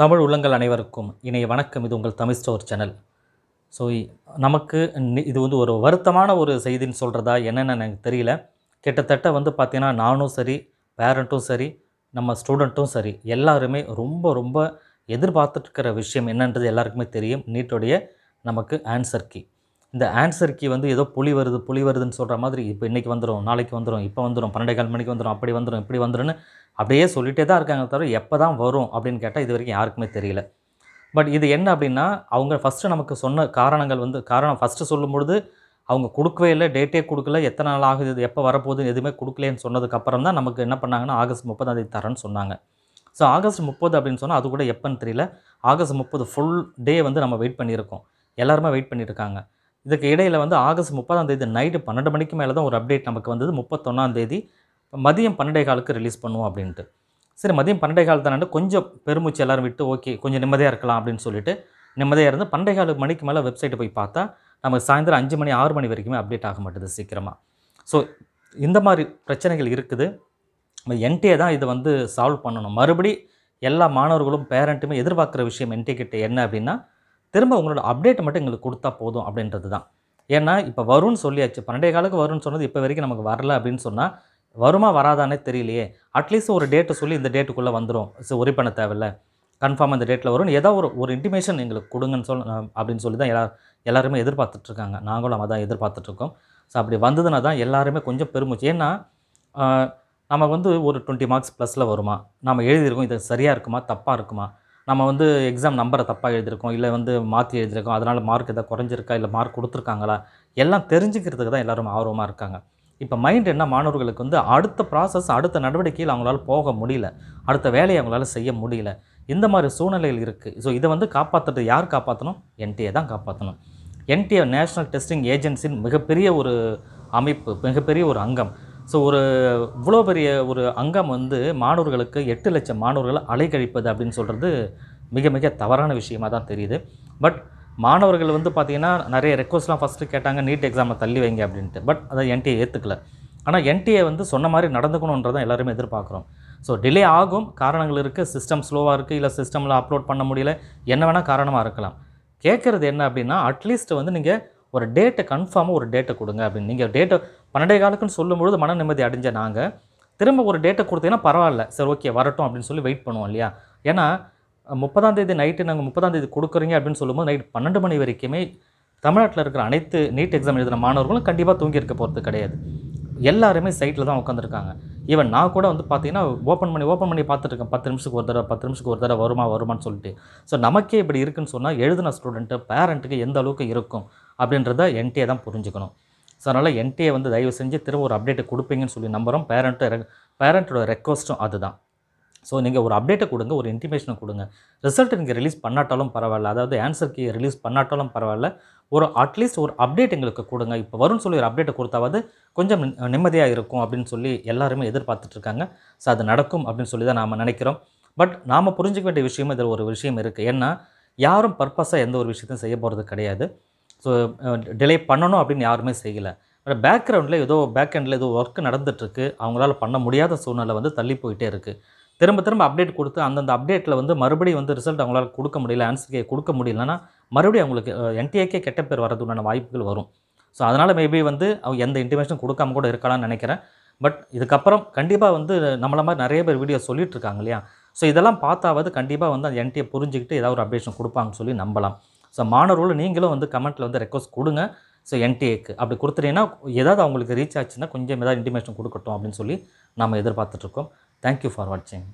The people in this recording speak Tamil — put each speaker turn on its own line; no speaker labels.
தமிழ் உள்ளங்கள் அனைவருக்கும் இணைய வணக்கம் இது உங்கள் தமிழ் ஸ்டோர் சேனல் ஸோ நமக்கு இது வந்து ஒரு வருத்தமான ஒரு செய்தின்னு சொல்கிறதா என்னென்னு எனக்கு தெரியல கிட்டத்தட்ட வந்து பார்த்திங்கன்னா நானும் சரி பேரண்ட்டும் சரி நம்ம ஸ்டூடெண்ட்டும் சரி எல்லாருமே ரொம்ப ரொம்ப எதிர்பார்த்துட்டு இருக்கிற விஷயம் என்னன்றது எல்லாருக்குமே தெரியும் நீட்டோடைய நமக்கு ஆன்சர் கீ இந்த ஆன்சருக்கு வந்து ஏதோ புலி வருது புலி வருதுன்னு சொல்கிற மாதிரி இப்போ இன்றைக்கி வந்துடும் நாளைக்கு வந்துடும் இப்போ வந்துடும் பன்னெண்டே கால் மணிக்கு வந்துடும் அப்படி வந்துடும் இப்படி வந்துடும்னு அப்படியே சொல்லிகிட்டே தான் இருக்காங்க தவிர எப்போ தான் வரும் அப்படின்னு கேட்டால் இது வரைக்கும் யாருக்குமே தெரியல பட் இது என்ன அப்படின்னா அவங்க ஃபஸ்ட்டு நமக்கு சொன்ன காரணங்கள் வந்து காரணம் ஃபஸ்ட்டு சொல்லும்பொழுது அவங்க கொடுக்கவே இல்லை டேட்டே கொடுக்கல எத்தனை நாள் ஆகுது இது எப்போ வரப்போகுது எதுவுமே கொடுக்கலன்னு சொன்னதுக்கப்புறம் தான் நமக்கு என்ன பண்ணாங்கன்னா ஆகஸ்ட் முப்பதாம் தேதி தரேன்னு சொன்னாங்க ஸோ ஆகஸ்ட் முப்பது அப்படின்னு சொன்னால் அது கூட எப்போன்னு தெரியல ஆகஸ்ட் முப்பது ஃபுல் டே வந்து நம்ம வெயிட் பண்ணியிருக்கோம் எல்லாருமே வெயிட் பண்ணியிருக்காங்க இதுக்கு இடையில் வந்து ஆகஸ்ட் முப்பதாம் தேதி நைட்டு பன்னெண்டு மணிக்கு மேலே தான் ஒரு அப்டேட் நமக்கு வந்தது முப்பத்தொன்னாம் தேதி மதியம் பன்னெண்டே காலுக்கு ரிலீஸ் பண்ணுவோம் அப்படின்ட்டு சரி மதியம் பன்னெண்டே கால் தானே கொஞ்சம் பெருமூச்சு எல்லோரும் விட்டு ஓகே கொஞ்சம் நிம்மதியாக இருக்கலாம் அப்படின்னு சொல்லிட்டு நிம்மதியாக இருந்து பன்னெண்டே காலு மணிக்கு மேலே வெப்சைட்டு போய் பார்த்தா நமக்கு சாயந்தரம் அஞ்சு மணி ஆறு மணி வரைக்குமே அப்டேட் ஆக மாட்டேது சீக்கிரமாக ஸோ இந்த மாதிரி பிரச்சனைகள் இருக்குது என்டே தான் இதை வந்து சால்வ் பண்ணணும் மறுபடி எல்லா மாணவர்களும் பேரண்ட்டுமே எதிர்பார்க்குற விஷயம் என்டே கிட்டே என்ன அப்படின்னா திரும்ப உங்களோட அப்டேட் மட்டும் எங்களுக்கு கொடுத்தா போதும் அப்படின்றது தான் ஏன்னா இப்போ வரும்னு சொல்லியாச்சு பன்னெண்டே காலுக்கு வரும்னு சொன்னது இப்போ வரைக்கும் நமக்கு வரல அப்படின்னு சொன்னால் வருமா வராதானே தெரியலையே அட்லீஸ்ட் ஒரு டேட்டு சொல்லி இந்த டேட்டுக்குள்ளே வந்துடும் ஸோ ஒரி பண்ண தேவையில்ல கன்ஃபார்ம் அந்த டேட்டில் வரும்னு ஏதோ ஒரு ஒரு இன்டிமேஷன் எங்களுக்கு கொடுங்கன்னு சொல் அப்படின்னு சொல்லி தான் எல்லா எல்லாருமே எதிர்பார்த்துட்ருக்காங்க நாங்களும் அதை தான் எதிர்பார்த்துட்ருக்கோம் ஸோ அப்படி வந்ததுன்னா தான் எல்லாருமே கொஞ்சம் பெருமிச்சு ஏன்னா நம்ம வந்து ஒரு டுவெண்ட்டி மார்க்ஸ் ப்ளஸில் வருமா நம்ம எழுதியிருக்கோம் இது சரியாக இருக்குமா தப்பாக இருக்குமா நம்ம வந்து எக்ஸாம் நம்பரை தப்பாக எழுதியிருக்கோம் இல்லை வந்து மாற்றி எழுதியிருக்கோம் அதனால் மார்க் எதாவது குறைஞ்சிருக்கா இல்லை மார்க் கொடுத்துருக்காங்களா எல்லாம் தெரிஞ்சுக்கிறதுக்கு தான் எல்லோரும் ஆர்வமாக இருக்காங்க இப்போ மைண்ட் என்ன மாணவர்களுக்கு வந்து அடுத்த ப்ராசஸ் அடுத்த நடவடிக்கையில் அவங்களால போக முடியல அடுத்த வேலையை அவங்களால செய்ய முடியல இந்த மாதிரி சூழ்நிலையில் இருக்குது ஸோ இதை வந்து காப்பாற்றுறது யார் காப்பாற்றணும் என்டிஏ தான் காப்பாற்றணும் என்டிஏ நேஷ்னல் டெஸ்டிங் ஏஜென்சின் மிகப்பெரிய ஒரு அமைப்பு மிகப்பெரிய ஒரு அங்கம் ஸோ ஒரு இவ்வளோ பெரிய ஒரு அங்கம் வந்து மாணவர்களுக்கு எட்டு லட்சம் மாணவர்களை அலைக்கழிப்பது அப்படின்னு சொல்கிறது மிக மிக தவறான விஷயமாக தான் தெரியுது பட் மாணவர்கள் வந்து பார்த்திங்கன்னா நிறைய ரெக்வஸ்ட்லாம் ஃபஸ்ட்டு கேட்டாங்க நீட் எக்ஸாமை தள்ளி வைங்க அப்படின்ட்டு பட் அதை என்டிஏ ஏற்றுக்கல ஆனால் என்டிஏ வந்து சொன்ன மாதிரி நடந்துக்கணுன்றதான் எல்லாருமே எதிர்பார்க்குறோம் ஸோ டிலே ஆகும் காரணங்கள் இருக்குது சிஸ்டம் ஸ்லோவாக இருக்குது இல்லை சிஸ்டமில் அப்லோட் பண்ண முடியல என்ன வேணால் காரணமாக இருக்கலாம் கேட்குறது என்ன அப்படின்னா அட்லீஸ்ட் வந்து நீங்கள் ஒரு டேட்டை கன்ஃபார்மாக ஒரு டேட்டை கொடுங்க அப்படின்னு நீங்கள் டேட்டை பன்னெண்டே காலுக்குன்னு சொல்லும்பொழுது மன நிம்மதி அடைஞ்ச நாங்கள் திரும்ப ஒரு டேட்டை கொடுத்தீங்கன்னா பரவாயில்ல சரி ஓகே வரட்டும் அப்படின்னு சொல்லி வெயிட் பண்ணுவோம் இல்லையா ஏன்னா முப்பதாம் தேதி நைட்டு நாங்கள் முப்பதாம் தேதி கொடுக்குறீங்க அப்படின்னு சொல்லும்போது நைட் பன்னெண்டு மணி வரைக்குமே தமிழ்நாட்டில் இருக்கிற அனைத்து நீட் எக்ஸாம் எழுதின மாணவர்களும் கண்டிப்பாக தூங்கி இருக்க போகிறது கிடையாது எல்லாருமே சைட்டில் தான் உட்காந்துருக்காங்க ஈவன் நான் கூட வந்து பார்த்தீங்கன்னா ஓப்பன் பண்ணி ஓப்பன் பண்ணி பார்த்துட்ருக்கேன் பத்து நிமிஷத்துக்கு ஒரு தடவை பத்து நிமிஷத்துக்கு ஒரு தடவை வருமா வருமானு சொல்லிட்டு ஸோ நமக்கே இப்படி இருக்குன்னு சொன்னால் எழுதின ஸ்டூடெண்ட்டு பேரண்ட்டுக்கு எந்த அளவுக்கு இருக்கும் அப்படின்றத என்டிஏ தான் புரிஞ்சுக்கணும் ஸோ அதனால் என்டிஏ வந்து தயவு செஞ்சு திரும்ப ஒரு அப்டேட்டை கொடுப்பீங்கன்னு சொல்லி நம்புகிறோம் பேரண்ட்டு பேரண்ட்டோட ரெக்வஸ்ட்டும் அதுதான் ஸோ நீங்கள் ஒரு அப்டேட்டை கொடுங்க ஒரு இன்டிமேஷனை கொடுங்க ரிசல்ட் நீங்கள் ரிலீஸ் பண்ணாட்டாலும் பரவாயில்ல அதாவது ஆன்சர் கீ ரிலீஸ் பண்ணாட்டாலும் பரவாயில்ல ஒரு அட்லீஸ்ட் ஒரு அப்டேட் எங்களுக்கு கொடுங்க இப்போ வரும்னு சொல்லி ஒரு அப்டேட்டை கொடுத்தாவது கொஞ்சம் நிம்மதியாக இருக்கும் அப்படின்னு சொல்லி எல்லாருமே எதிர்பார்த்துட்ருக்காங்க ஸோ அது நடக்கும் அப்படின்னு சொல்லி தான் நாம் நினைக்கிறோம் பட் நாம் புரிஞ்சிக்க வேண்டிய விஷயமும் இதில் ஒரு விஷயம் இருக்குது ஏன்னா யாரும் பர்பஸாக எந்த ஒரு விஷயத்தையும் செய்ய போகிறது கிடையாது ஸோ டிலே பண்ணணும் அப்படின்னு யாருமே செய்யலை பட் பேக்ரவுண்டில் ஏதோ பேக் ஏதோ ஒர்க் நடந்துகிட்ருக்கு அவங்களால பண்ண முடியாத சூழ்நிலை வந்து தள்ளி போயிட்டே இருக்குது திரும்ப திரும்ப அப்டேட் கொடுத்து அந்தந்த அப்டேட்டில் வந்து மறுபடியும் வந்து ரிசல்ட் அவங்களால கொடுக்க முடியல ஆன்சர்கே கொடுக்க முடியலன்னா மறுபடியும் அவங்களுக்கு என்டிஏக்கே கெட்ட பேர் உண்டான வாய்ப்புகள் வரும் ஸோ அதனால் மேபி வந்து அவங்க எந்த இன்டிமேஷன் கொடுக்காம கூட இருக்கலாம்னு நினைக்கிறேன் பட் இதுக்கப்புறம் கண்டிப்பாக வந்து நம்மள மாதிரி நிறைய பேர் வீடியோ சொல்லிட்டு இருக்காங்க இல்லையா ஸோ இதெல்லாம் பார்த்தாவது கண்டிப்பாக வந்து அந்த என்டிஏ புரிஞ்சுக்கிட்டு ஏதாவது ஒரு அப்டேஷன் கொடுப்பாங்கன்னு சொல்லி நம்பலாம் ஸோ மாணவர்களும் நீங்களும் வந்து கமெண்ட்டில் வந்து ரெக்வஸ்ட் கொடுங்க ஸோ என்டிஏக்கு அப்படி கொடுத்துட்டீங்கன்னா ஏதாவது அவங்களுக்கு ரீச் ஆச்சுன்னா கொஞ்சம் ஏதாவது இன்டிமேஷன் கொடுக்கட்டும் அப்படின்னு சொல்லி நம்ம எதிர்பார்த்துட்ருக்கோம் தேங்க்யூ ஃபார் வாட்சிங்